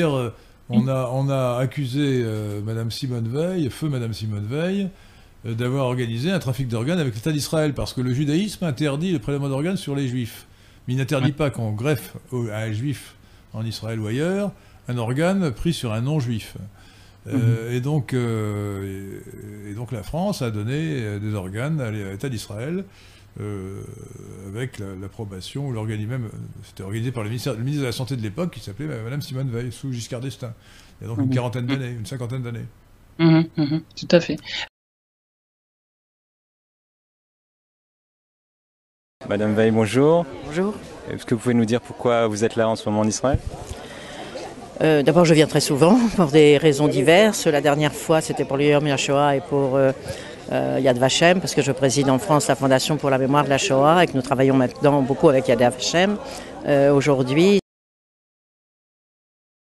Euh, on a, accusé euh, Madame Simone Veil, feu Madame Simone Veil, euh, d'avoir organisé un trafic d'organes avec l'État d'Israël, parce que le judaïsme interdit le prélèvement d'organes sur les juifs. Mais il n'interdit pas qu'on greffe à un juif en Israël ou ailleurs un organe pris sur un non-juif. Mhm. et, donc la France a donné des organes à l'État d'Israël. Euh, avec l'approbation, ou l'organisme même, euh, c'était organisé par le, ministre de la Santé de l'époque qui s'appelait euh, Madame Simone Veil, sous Giscard d'Estaing, il y a donc une mhm. quarantaine d'années, une cinquantaine d'années. Mhm, mhm, tout à fait. Madame Veil, bonjour. Bonjour. Est-ce que vous pouvez nous dire pourquoi vous êtes là en ce moment en Israël D'abord, je viens très souvent pour des raisons diverses. La dernière fois, c'était pour le Shoah et pour euh, Yad Vashem, parce que je préside en France la Fondation pour la mémoire de la Shoah et que nous travaillons maintenant beaucoup avec Yad Vashem euh, aujourd'hui.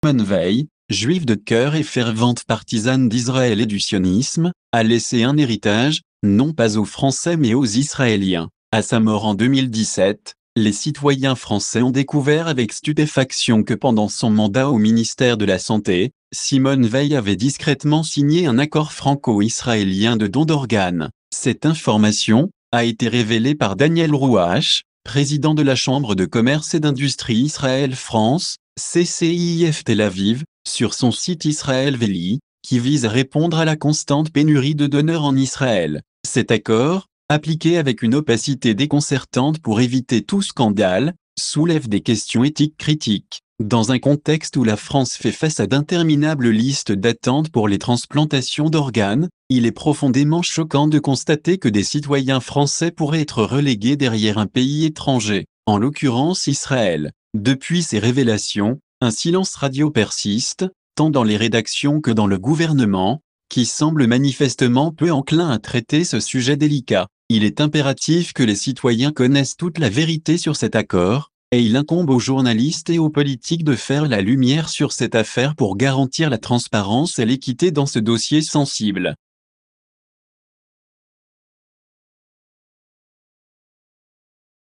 Veil, juive de cœur et fervente partisane d'Israël et du sionisme, a laissé un héritage, non pas aux Français mais aux Israéliens. À sa mort en 2017, les citoyens français ont découvert avec stupéfaction que pendant son mandat au ministère de la Santé, Simone Veil avait discrètement signé un accord franco-israélien de don d'organes. Cette information a été révélée par Daniel Rouach, président de la Chambre de commerce et d'industrie Israël-France, CCIF Tel Aviv, sur son site Israël Veli, qui vise à répondre à la constante pénurie de donneurs en Israël. Cet accord, appliquée avec une opacité déconcertante pour éviter tout scandale, soulève des questions éthiques critiques. Dans un contexte où la France fait face à d'interminables listes d'attente pour les transplantations d'organes, il est profondément choquant de constater que des citoyens français pourraient être relégués derrière un pays étranger, en l'occurrence Israël. Depuis ces révélations, un silence radio persiste, tant dans les rédactions que dans le gouvernement, qui semble manifestement peu enclin à traiter ce sujet délicat. Il est impératif que les citoyens connaissent toute la vérité sur cet accord, et il incombe aux journalistes et aux politiques de faire la lumière sur cette affaire pour garantir la transparence et l'équité dans ce dossier sensible.